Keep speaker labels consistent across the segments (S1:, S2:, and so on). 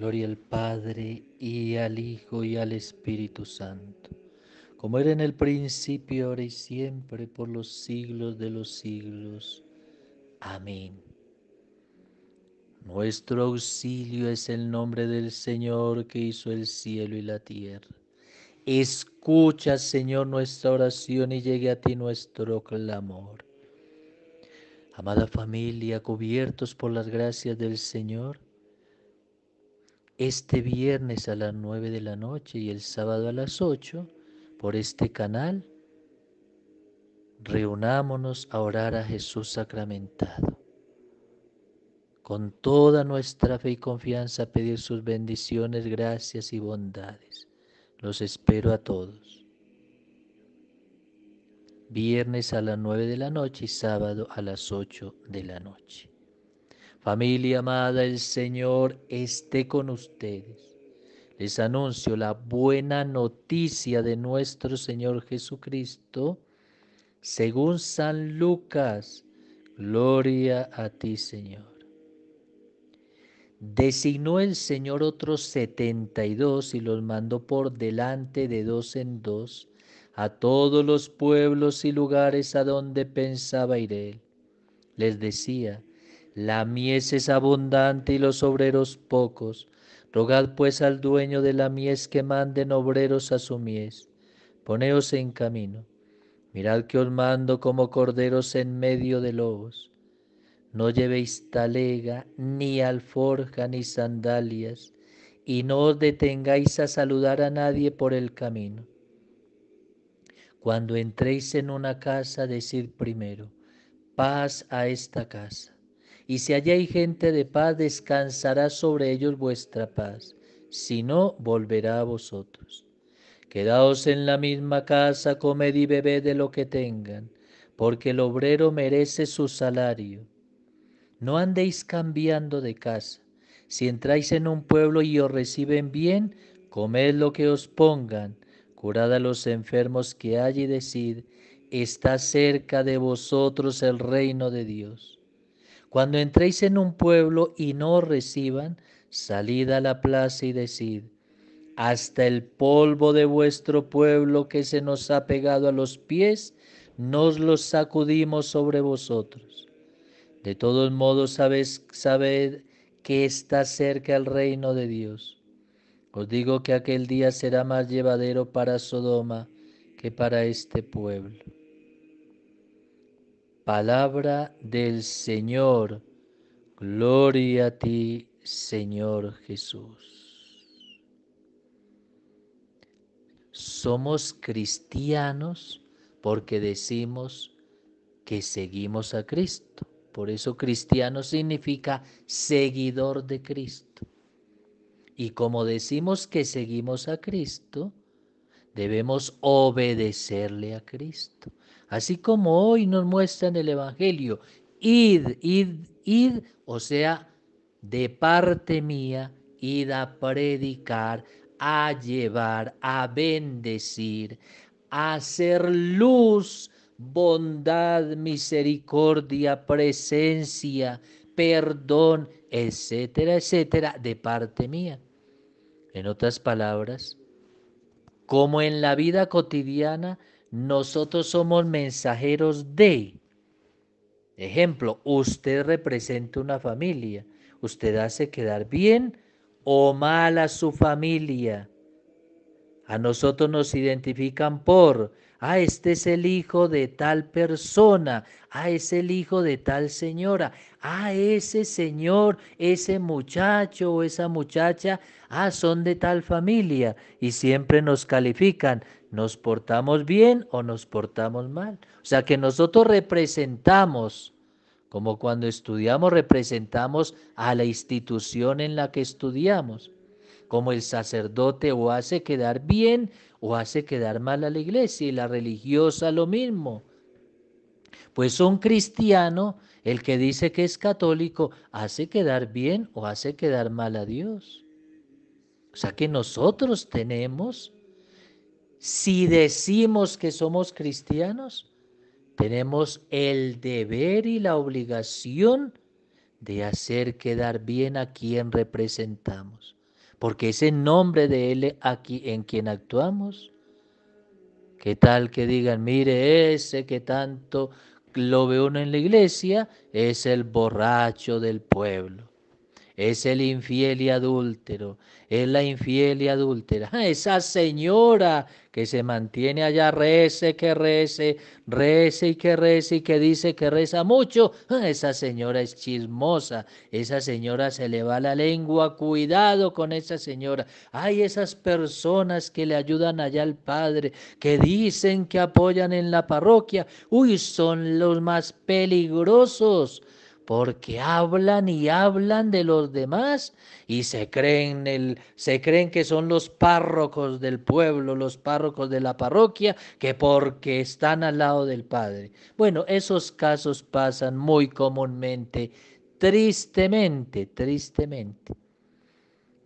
S1: Gloria al Padre y al Hijo y al Espíritu Santo, como era en el principio, ahora y siempre, por los siglos de los siglos. Amén. Nuestro auxilio es el nombre del Señor que hizo el cielo y la tierra. Escucha, Señor, nuestra oración y llegue a ti nuestro clamor. Amada familia, cubiertos por las gracias del Señor, este viernes a las 9 de la noche y el sábado a las 8 por este canal. Reunámonos a orar a Jesús sacramentado. Con toda nuestra fe y confianza pedir sus bendiciones, gracias y bondades. Los espero a todos. Viernes a las 9 de la noche y sábado a las 8 de la noche. Familia amada, el Señor esté con ustedes. Les anuncio la buena noticia de nuestro Señor Jesucristo, según San Lucas. Gloria a ti, Señor. Designó el Señor otros setenta y dos y los mandó por delante de dos en dos a todos los pueblos y lugares a donde pensaba ir él. Les decía, la mies es abundante y los obreros pocos. Rogad pues al dueño de la mies que manden obreros a su mies. Poneos en camino. Mirad que os mando como corderos en medio de lobos. No llevéis talega, ni alforja, ni sandalias, y no os detengáis a saludar a nadie por el camino. Cuando entréis en una casa, decid primero, paz a esta casa y si allá hay gente de paz, descansará sobre ellos vuestra paz, si no, volverá a vosotros. Quedaos en la misma casa, comed y bebed de lo que tengan, porque el obrero merece su salario. No andéis cambiando de casa. Si entráis en un pueblo y os reciben bien, comed lo que os pongan, curad a los enfermos que hay y decid, está cerca de vosotros el reino de Dios. Cuando entréis en un pueblo y no reciban, salid a la plaza y decid, hasta el polvo de vuestro pueblo que se nos ha pegado a los pies, nos lo sacudimos sobre vosotros. De todos modos, sabed que está cerca el reino de Dios. Os digo que aquel día será más llevadero para Sodoma que para este pueblo. Palabra del Señor. Gloria a ti, Señor Jesús. Somos cristianos porque decimos que seguimos a Cristo. Por eso cristiano significa seguidor de Cristo. Y como decimos que seguimos a Cristo, debemos obedecerle a Cristo. Así como hoy nos muestra en el Evangelio, id, id, id, o sea, de parte mía, id a predicar, a llevar, a bendecir, a hacer luz, bondad, misericordia, presencia, perdón, etcétera, etcétera, de parte mía. En otras palabras, como en la vida cotidiana nosotros somos mensajeros de. Ejemplo, usted representa una familia, usted hace quedar bien o mal a su familia. A nosotros nos identifican por ah, este es el hijo de tal persona, ah, es el hijo de tal señora, ah, ese señor, ese muchacho o esa muchacha, ah, son de tal familia y siempre nos califican, nos portamos bien o nos portamos mal. O sea que nosotros representamos, como cuando estudiamos, representamos a la institución en la que estudiamos como el sacerdote o hace quedar bien o hace quedar mal a la iglesia y la religiosa lo mismo. Pues un cristiano, el que dice que es católico, hace quedar bien o hace quedar mal a Dios. O sea que nosotros tenemos, si decimos que somos cristianos, tenemos el deber y la obligación de hacer quedar bien a quien representamos porque ese nombre de Él aquí en quien actuamos. ¿Qué tal que digan, mire, ese que tanto lo ve uno en la iglesia es el borracho del pueblo? es el infiel y adúltero, es la infiel y adúltera, ah, esa señora que se mantiene allá, rece, que rece, rece y que rece y que dice que reza mucho, ah, esa señora es chismosa, esa señora se le va la lengua, cuidado con esa señora. Hay esas personas que le ayudan allá al padre, que dicen que apoyan en la parroquia, uy, son los más peligrosos porque hablan y hablan de los demás y se creen, el, se creen que son los párrocos del pueblo, los párrocos de la parroquia, que porque están al lado del Padre. Bueno, esos casos pasan muy comúnmente, tristemente, tristemente.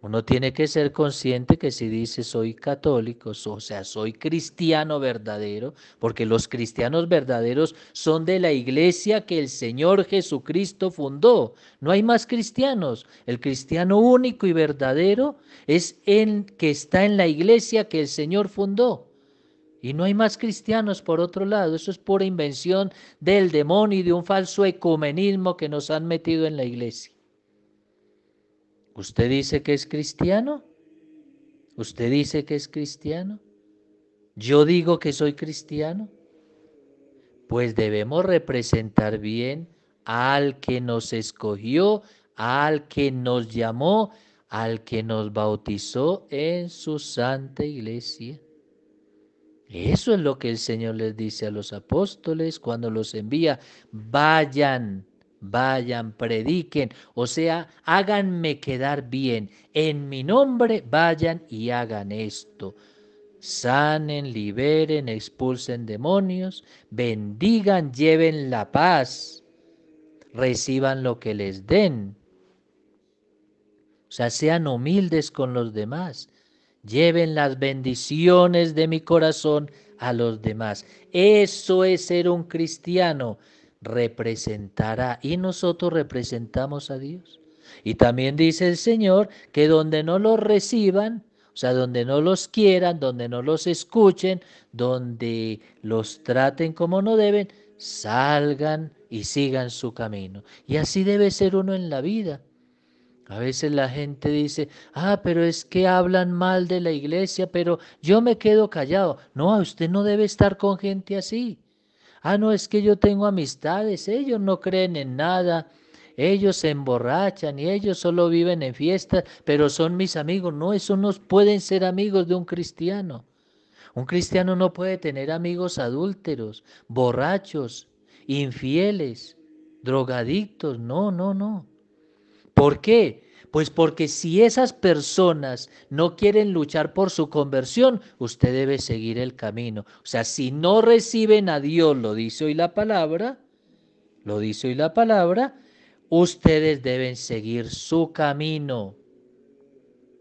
S1: Uno tiene que ser consciente que si dice soy católico, o sea, soy cristiano verdadero, porque los cristianos verdaderos son de la iglesia que el Señor Jesucristo fundó. No hay más cristianos. El cristiano único y verdadero es el que está en la iglesia que el Señor fundó. Y no hay más cristianos por otro lado. Eso es pura invención del demonio y de un falso ecumenismo que nos han metido en la iglesia. ¿Usted dice que es cristiano? ¿Usted dice que es cristiano? ¿Yo digo que soy cristiano? Pues debemos representar bien al que nos escogió, al que nos llamó, al que nos bautizó en su santa iglesia. Eso es lo que el Señor les dice a los apóstoles cuando los envía. Vayan vayan, prediquen, o sea, háganme quedar bien, en mi nombre vayan y hagan esto. Sanen, liberen, expulsen demonios, bendigan, lleven la paz, reciban lo que les den. O sea, sean humildes con los demás, lleven las bendiciones de mi corazón a los demás. Eso es ser un cristiano representará y nosotros representamos a Dios. Y también dice el Señor que donde no los reciban, o sea, donde no los quieran, donde no los escuchen, donde los traten como no deben, salgan y sigan su camino. Y así debe ser uno en la vida. A veces la gente dice, ah, pero es que hablan mal de la iglesia, pero yo me quedo callado. No, usted no debe estar con gente así. Ah, no, es que yo tengo amistades, ellos no creen en nada, ellos se emborrachan y ellos solo viven en fiestas, pero son mis amigos. No, eso no pueden ser amigos de un cristiano. Un cristiano no puede tener amigos adúlteros, borrachos, infieles, drogadictos. No, no, no. ¿Por qué? Pues porque si esas personas no quieren luchar por su conversión, usted debe seguir el camino. O sea, si no reciben a Dios, lo dice hoy la palabra, lo dice hoy la palabra, ustedes deben seguir su camino.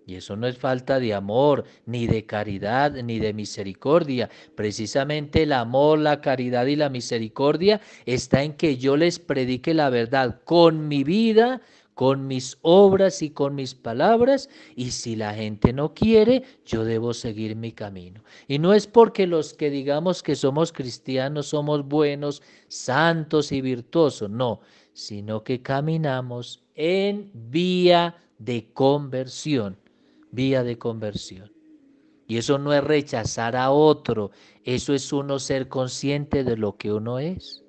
S1: Y eso no es falta de amor, ni de caridad, ni de misericordia. Precisamente el amor, la caridad y la misericordia está en que yo les predique la verdad con mi vida, con mis obras y con mis palabras, y si la gente no quiere, yo debo seguir mi camino. Y no es porque los que digamos que somos cristianos somos buenos, santos y virtuosos, no, sino que caminamos en vía de conversión, vía de conversión. Y eso no es rechazar a otro, eso es uno ser consciente de lo que uno es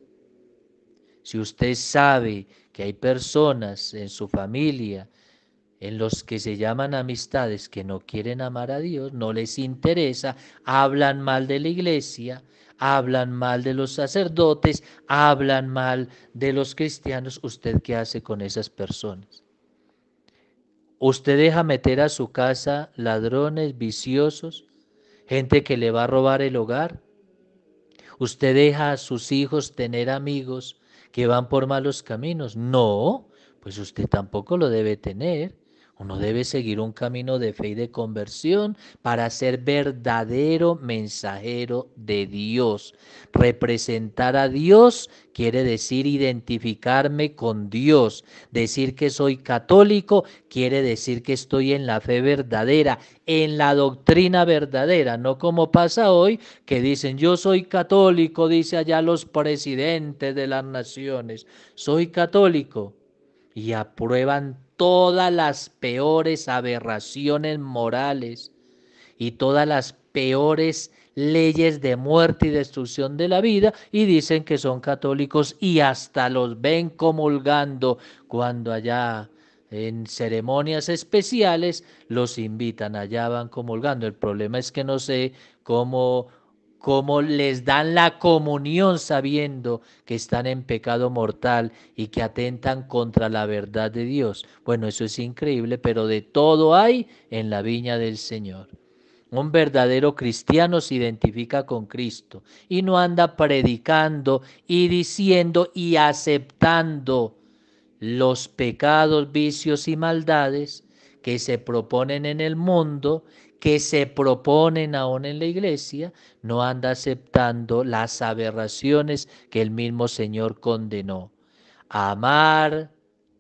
S1: si usted sabe que hay personas en su familia, en los que se llaman amistades que no quieren amar a Dios, no les interesa, hablan mal de la iglesia, hablan mal de los sacerdotes, hablan mal de los cristianos, ¿usted qué hace con esas personas? ¿Usted deja meter a su casa ladrones, viciosos, gente que le va a robar el hogar? ¿Usted deja a sus hijos tener amigos que van por malos caminos. No, pues usted tampoco lo debe tener. Uno debe seguir un camino de fe y de conversión para ser verdadero mensajero de Dios. Representar a Dios quiere decir identificarme con Dios. Decir que soy católico quiere decir que estoy en la fe verdadera, en la doctrina verdadera, no como pasa hoy que dicen yo soy católico, dice allá los presidentes de las naciones, soy católico y aprueban todas las peores aberraciones morales y todas las peores leyes de muerte y destrucción de la vida y dicen que son católicos y hasta los ven comulgando cuando allá en ceremonias especiales los invitan, allá van comulgando. El problema es que no sé cómo cómo les dan la comunión sabiendo que están en pecado mortal y que atentan contra la verdad de Dios. Bueno, eso es increíble, pero de todo hay en la viña del Señor. Un verdadero cristiano se identifica con Cristo y no anda predicando y diciendo y aceptando los pecados, vicios y maldades que se proponen en el mundo que se proponen aún en la iglesia, no anda aceptando las aberraciones que el mismo Señor condenó. Amar,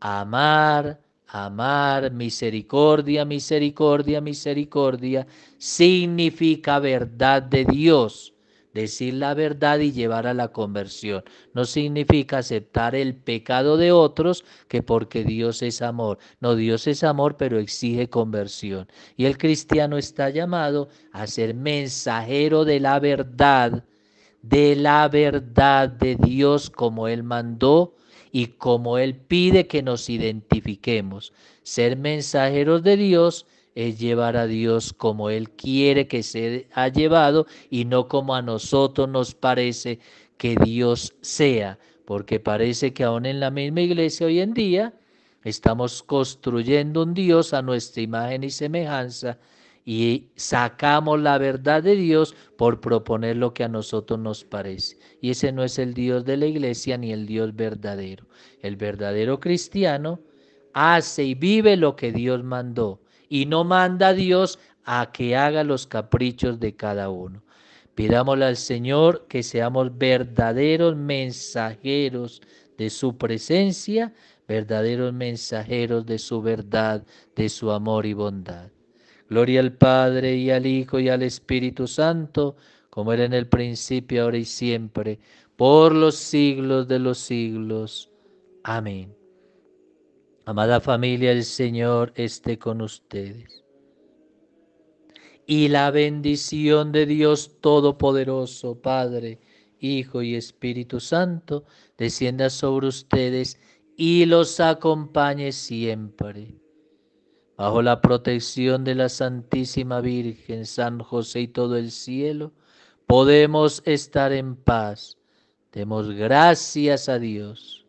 S1: amar, amar, misericordia, misericordia, misericordia, significa verdad de Dios decir la verdad y llevar a la conversión. No significa aceptar el pecado de otros que porque Dios es amor. No, Dios es amor, pero exige conversión. Y el cristiano está llamado a ser mensajero de la verdad, de la verdad de Dios como Él mandó y como Él pide que nos identifiquemos. Ser mensajeros de Dios es llevar a Dios como Él quiere que se ha llevado y no como a nosotros nos parece que Dios sea, porque parece que aún en la misma iglesia hoy en día estamos construyendo un Dios a nuestra imagen y semejanza y sacamos la verdad de Dios por proponer lo que a nosotros nos parece. Y ese no es el Dios de la iglesia ni el Dios verdadero. El verdadero cristiano hace y vive lo que Dios mandó y no manda a Dios a que haga los caprichos de cada uno. Pidámosle al Señor que seamos verdaderos mensajeros de su presencia, verdaderos mensajeros de su verdad, de su amor y bondad. Gloria al Padre y al Hijo y al Espíritu Santo, como era en el principio, ahora y siempre, por los siglos de los siglos. Amén. Amada familia, el Señor esté con ustedes. Y la bendición de Dios Todopoderoso, Padre, Hijo y Espíritu Santo, descienda sobre ustedes y los acompañe siempre. Bajo la protección de la Santísima Virgen, San José y todo el cielo, podemos estar en paz. Demos gracias a Dios.